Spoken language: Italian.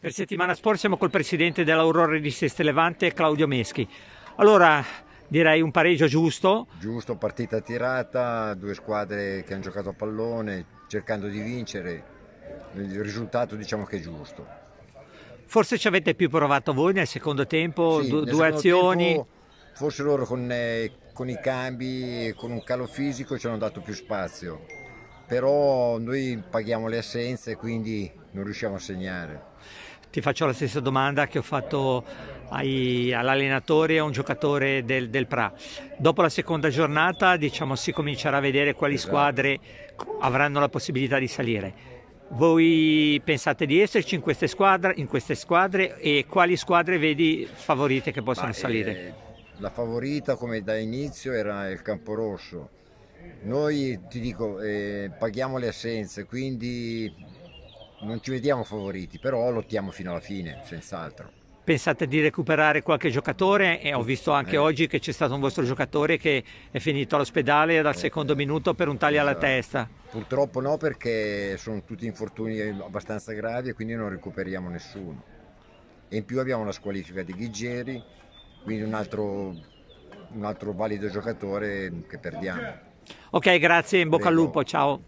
Per settimana sport siamo col presidente dell'Aurora di Seste Levante, Claudio Meschi. Allora, direi un pareggio giusto. Giusto, partita tirata, due squadre che hanno giocato a pallone, cercando di vincere. Il risultato diciamo che è giusto. Forse ci avete più provato voi nel secondo tempo, sì, du nel due secondo azioni. Tempo, forse loro con, eh, con i cambi, e con un calo fisico ci hanno dato più spazio però noi paghiamo le assenze e quindi non riusciamo a segnare. Ti faccio la stessa domanda che ho fatto all'allenatore e a un giocatore del, del, Pra. Dopo la seconda giornata diciamo, si comincerà a vedere quali esatto. squadre avranno la possibilità di salire. Voi pensate di esserci in queste squadre, in queste squadre e quali squadre vedi favorite che possono Ma, salire? Eh, la favorita come da inizio era il Camporosso noi ti dico, eh, paghiamo le assenze, quindi non ci vediamo favoriti, però lottiamo fino alla fine, senz'altro. Pensate di recuperare qualche giocatore e ho visto anche eh. oggi che c'è stato un vostro giocatore che è finito all'ospedale dal eh. secondo minuto per un taglio alla esatto. testa. Purtroppo no perché sono tutti infortuni abbastanza gravi e quindi non recuperiamo nessuno. E in più abbiamo la squalifica di Ghiggeri, quindi un altro, un altro valido giocatore che perdiamo. Ok, grazie, in bocca Prego. al lupo, ciao.